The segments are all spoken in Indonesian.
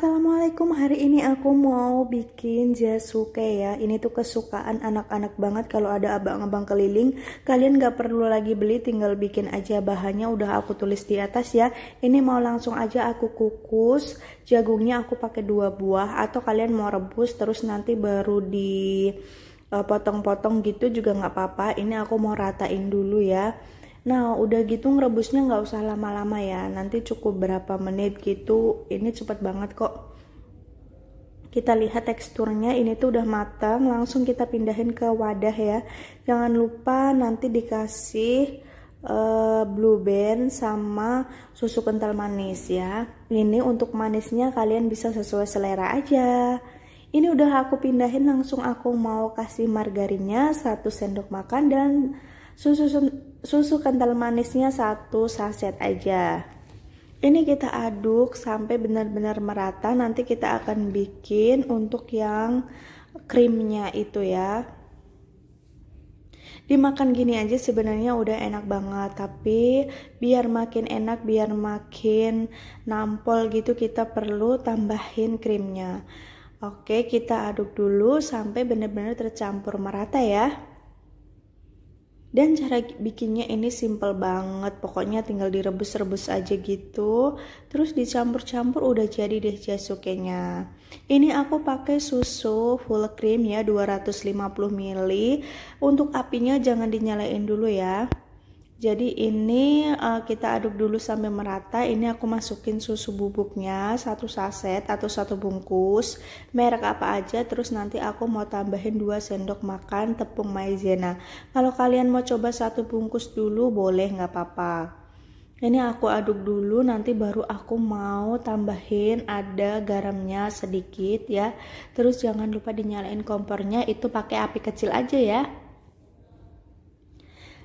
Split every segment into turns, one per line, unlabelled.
Assalamualaikum, hari ini aku mau bikin jasuke ya Ini tuh kesukaan anak-anak banget kalau ada abang-abang keliling Kalian gak perlu lagi beli, tinggal bikin aja bahannya udah aku tulis di atas ya Ini mau langsung aja aku kukus Jagungnya aku pakai dua buah Atau kalian mau rebus terus nanti baru di eh, potong-potong gitu juga gak apa-apa Ini aku mau ratain dulu ya Nah udah gitu ngerebusnya nggak usah lama-lama ya Nanti cukup berapa menit gitu Ini cepet banget kok kita lihat teksturnya ini tuh udah matang langsung kita pindahin ke wadah ya jangan lupa nanti dikasih uh, blue band sama susu kental manis ya ini untuk manisnya kalian bisa sesuai selera aja ini udah aku pindahin langsung aku mau kasih margarinnya 1 sendok makan dan susu susu kental manisnya satu saset aja ini kita aduk sampai benar-benar merata nanti kita akan bikin untuk yang krimnya itu ya dimakan gini aja sebenarnya udah enak banget tapi biar makin enak biar makin nampol gitu kita perlu tambahin krimnya oke kita aduk dulu sampai benar-benar tercampur merata ya dan cara bikinnya ini simple banget, pokoknya tinggal direbus-rebus aja gitu. Terus dicampur-campur udah jadi deh jasukenya. Ini aku pakai susu full cream ya 250 ml. Untuk apinya jangan dinyalain dulu ya jadi ini uh, kita aduk dulu sampai merata. Ini aku masukin susu bubuknya satu saset atau satu bungkus, merek apa aja. Terus nanti aku mau tambahin 2 sendok makan tepung maizena. Kalau kalian mau coba satu bungkus dulu boleh nggak apa-apa. Ini aku aduk dulu, nanti baru aku mau tambahin ada garamnya sedikit ya. Terus jangan lupa dinyalain kompornya itu pakai api kecil aja ya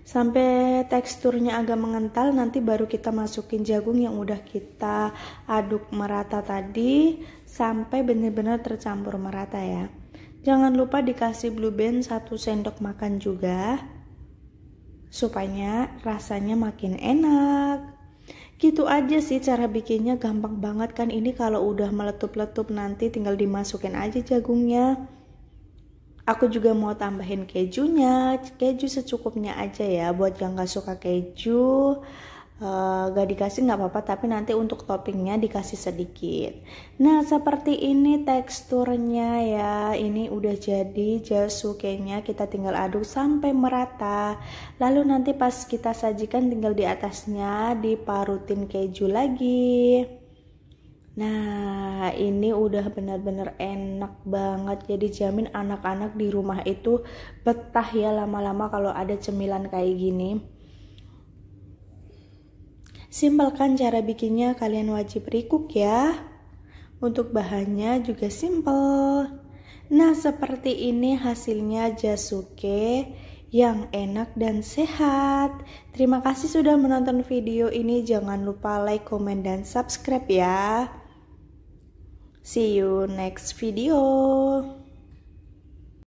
sampai teksturnya agak mengental nanti baru kita masukin jagung yang udah kita aduk merata tadi sampai benar-benar tercampur merata ya jangan lupa dikasih blue band 1 sendok makan juga supaya rasanya makin enak gitu aja sih cara bikinnya gampang banget kan ini kalau udah meletup-letup nanti tinggal dimasukin aja jagungnya Aku juga mau tambahin kejunya, keju secukupnya aja ya. Buat yang gak suka keju, uh, eh, gak dikasih nggak apa-apa tapi nanti untuk toppingnya dikasih sedikit nah seperti ini teksturnya ya ini udah jadi jasukenya kita tinggal aduk sampai merata lalu nanti pas kita sajikan tinggal di atasnya diparutin keju lagi Nah, ini udah benar-benar enak banget. Jadi jamin anak-anak di rumah itu betah ya lama-lama kalau ada cemilan kayak gini. Simpel kan cara bikinnya, kalian wajib rikuk ya. Untuk bahannya juga simple. Nah, seperti ini hasilnya jasuke yang enak dan sehat. Terima kasih sudah menonton video ini. Jangan lupa like, komen, dan subscribe ya. See you next video.